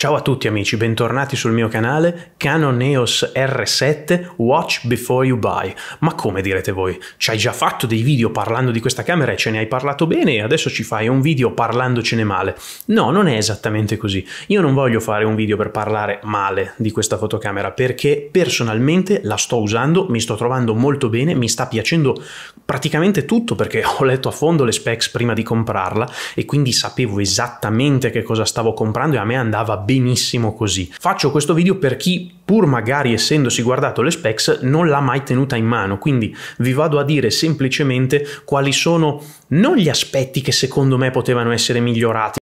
Ciao a tutti amici, bentornati sul mio canale Canon EOS R7 Watch Before You Buy. Ma come direte voi? Ci hai già fatto dei video parlando di questa camera e ce ne hai parlato bene e adesso ci fai un video parlandocene male. No, non è esattamente così. Io non voglio fare un video per parlare male di questa fotocamera perché personalmente la sto usando, mi sto trovando molto bene, mi sta piacendo praticamente tutto perché ho letto a fondo le specs prima di comprarla e quindi sapevo esattamente che cosa stavo comprando e a me andava bene benissimo così. Faccio questo video per chi pur magari essendosi guardato le specs non l'ha mai tenuta in mano, quindi vi vado a dire semplicemente quali sono non gli aspetti che secondo me potevano essere migliorati,